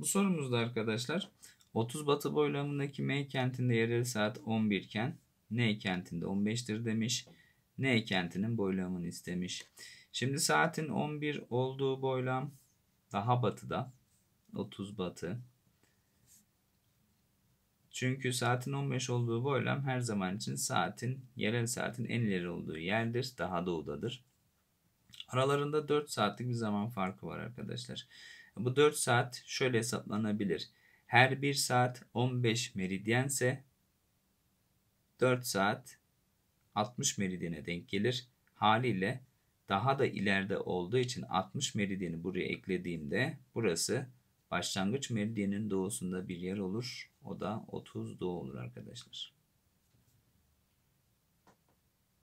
Bu sorumuzda arkadaşlar 30 batı boylamındaki M kentinde yerel saat 11 iken N kentinde 15'tir demiş. N kentinin boylamını istemiş. Şimdi saatin 11 olduğu boylam daha batıda. 30 batı. Çünkü saatin 15 olduğu boylam her zaman için saatin, yerel saatin en ileri olduğu yerdir. Daha doğudadır. Aralarında 4 saatlik bir zaman farkı var arkadaşlar. Bu 4 saat şöyle hesaplanabilir. Her 1 saat 15 meridyense 4 saat 60 meridyene denk gelir. Haliyle daha da ileride olduğu için 60 meridyeni buraya eklediğimde burası başlangıç meridyenin doğusunda bir yer olur. O da 30 doğu olur arkadaşlar.